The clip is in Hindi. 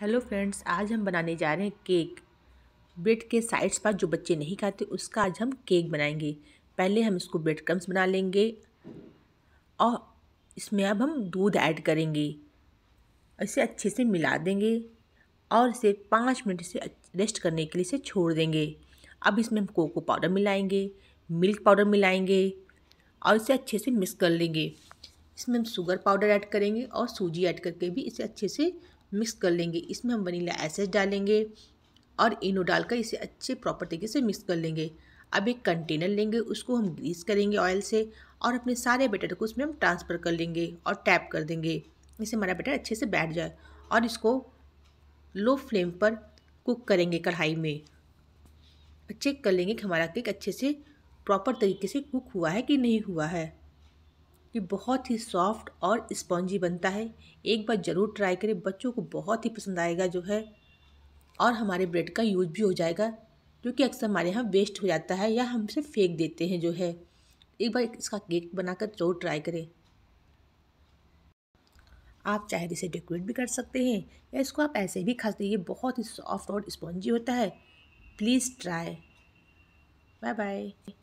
हेलो फ्रेंड्स आज हम बनाने जा रहे हैं केक ब्रेड के साइड्स पर जो बच्चे नहीं खाते उसका आज हम केक बनाएंगे पहले हम इसको ब्रेड क्रम्स बना लेंगे और इसमें अब हम दूध ऐड करेंगे इसे अच्छे से मिला देंगे और इसे पाँच मिनट से रेस्ट करने के लिए इसे छोड़ देंगे अब इसमें हम कोको पाउडर मिलाएंगे मिल्क पाउडर मिलाएंगे और इसे अच्छे से मिक्स कर लेंगे इसमें हम शुगर पाउडर ऐड करेंगे और सूजी ऐड करके भी इसे अच्छे से मिक्स कर लेंगे इसमें हम वनीला एसेस डालेंगे और इनो डालकर इसे अच्छे प्रॉपर तरीके से मिक्स कर लेंगे अब एक कंटेनर लेंगे उसको हम ग्रीस करेंगे ऑयल से और अपने सारे बैटर को उसमें हम ट्रांसफ़र कर लेंगे और टैप कर देंगे इससे हमारा बैटर अच्छे से बैठ जाए और इसको लो फ्लेम पर कुक करेंगे कढ़ाई में चेक कर लेंगे कि हमारा केक अच्छे से प्रॉपर तरीके से कुक हुआ है कि नहीं हुआ है ये बहुत ही सॉफ्ट और स्पॉन्जी बनता है एक बार ज़रूर ट्राई करें बच्चों को बहुत ही पसंद आएगा जो है और हमारे ब्रेड का यूज भी हो जाएगा क्योंकि अक्सर हमारे यहाँ वेस्ट हो जाता है या हम इसे फेंक देते हैं जो है एक बार इसका केक बनाकर जरूर ट्राई करें आप चाहे तो इसे डेकोरेट भी कर सकते हैं या इसको आप ऐसे भी खा सकते हैं ये बहुत ही सॉफ्ट और स्पॉन्जी होता है प्लीज़ ट्राई बाय बाय